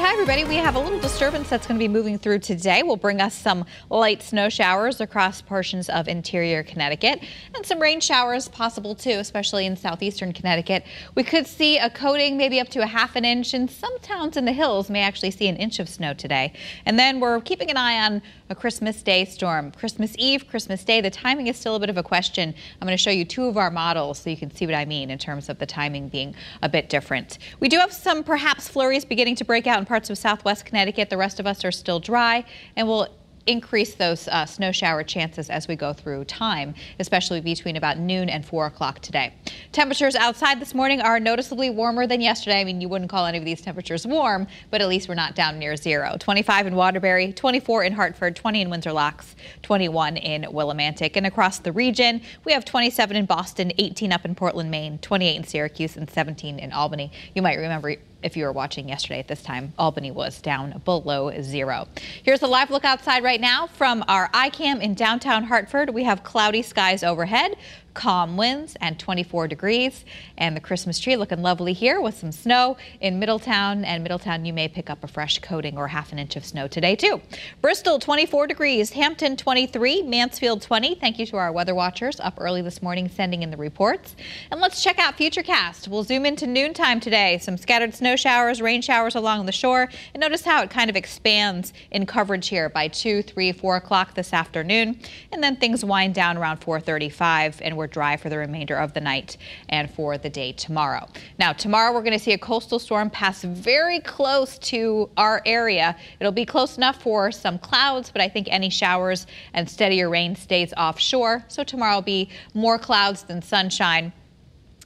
right, hi everybody. We have a little disturbance that's going to be moving through today. Will bring us some light snow showers across portions of interior Connecticut and some rain showers possible too, especially in southeastern Connecticut. We could see a coating maybe up to a half an inch and some towns in the hills may actually see an inch of snow today. And then we're keeping an eye on a Christmas Day storm. Christmas Eve, Christmas Day, the timing is still a bit of a question. I'm going to show you two of our models so you can see what I mean in terms of the timing being a bit different. We do have some perhaps flurries beginning to break out parts of southwest Connecticut. The rest of us are still dry and we will increase those uh, snow shower chances as we go through time, especially between about noon and 4 o'clock today. Temperatures outside this morning are noticeably warmer than yesterday. I mean, you wouldn't call any of these temperatures warm, but at least we're not down near zero. 25 in Waterbury, 24 in Hartford, 20 in Windsor Locks, 21 in Willimantic. And across the region, we have 27 in Boston, 18 up in Portland, Maine, 28 in Syracuse, and 17 in Albany. You might remember if you were watching yesterday at this time, Albany was down below zero. Here's a live look outside right right now from our iCam in downtown Hartford, we have cloudy skies overhead calm winds and 24 degrees. And the Christmas tree looking lovely here with some snow in Middletown. And Middletown, you may pick up a fresh coating or half an inch of snow today, too. Bristol, 24 degrees. Hampton, 23. Mansfield, 20. Thank you to our weather watchers up early this morning sending in the reports. And let's check out Futurecast. We'll zoom into noontime today. Some scattered snow showers, rain showers along the shore. And notice how it kind of expands in coverage here by 2, 3, 4 o'clock this afternoon. And then things wind down around 435 and we're or dry for the remainder of the night and for the day tomorrow. Now, tomorrow we're going to see a coastal storm pass very close to our area. It'll be close enough for some clouds, but I think any showers and steadier rain stays offshore. So tomorrow will be more clouds than sunshine.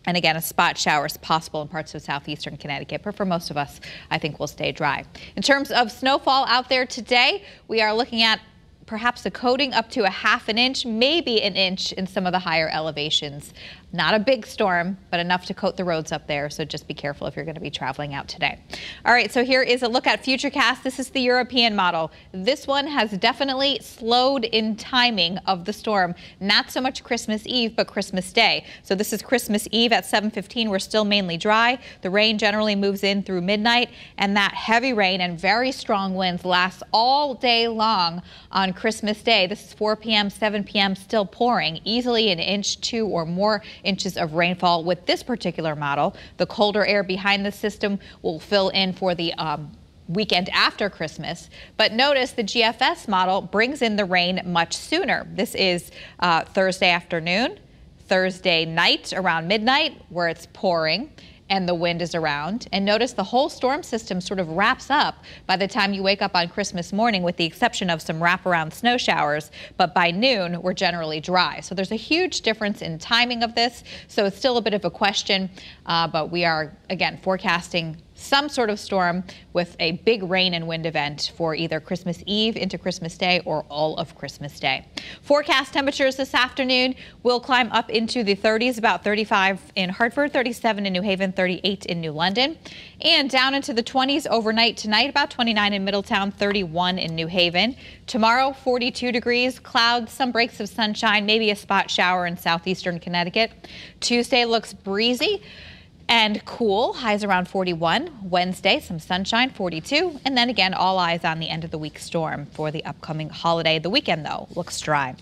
And again, a spot shower is possible in parts of southeastern Connecticut, but for most of us, I think we'll stay dry. In terms of snowfall out there today, we are looking at perhaps a coating up to a half an inch, maybe an inch in some of the higher elevations. Not a big storm, but enough to coat the roads up there, so just be careful if you're going to be traveling out today. All right, so here is a look at Futurecast. This is the European model. This one has definitely slowed in timing of the storm. Not so much Christmas Eve, but Christmas Day. So this is Christmas Eve at 7:15. We're still mainly dry. The rain generally moves in through midnight, and that heavy rain and very strong winds lasts all day long on Christmas Day. This is 4 p.m., 7 p.m., still pouring, easily an inch, two or more inches of rainfall with this particular model. The colder air behind the system will fill in for the um, weekend after Christmas. But notice the GFS model brings in the rain much sooner. This is uh, Thursday afternoon, Thursday night around midnight where it's pouring and the wind is around. And notice the whole storm system sort of wraps up by the time you wake up on Christmas morning, with the exception of some wraparound snow showers. But by noon, we're generally dry. So there's a huge difference in timing of this. So it's still a bit of a question, uh, but we are, again, forecasting some sort of storm with a big rain and wind event for either Christmas Eve into Christmas Day or all of Christmas Day. Forecast temperatures this afternoon will climb up into the 30s, about 35 in Hartford, 37 in New Haven, 38 in New London, and down into the 20s overnight tonight, about 29 in Middletown, 31 in New Haven. Tomorrow, 42 degrees, clouds, some breaks of sunshine, maybe a spot shower in southeastern Connecticut. Tuesday looks breezy and cool, highs around 41. Wednesday, some sunshine, 42. And then again, all eyes on the end of the week storm for the upcoming holiday. The weekend, though, looks dry.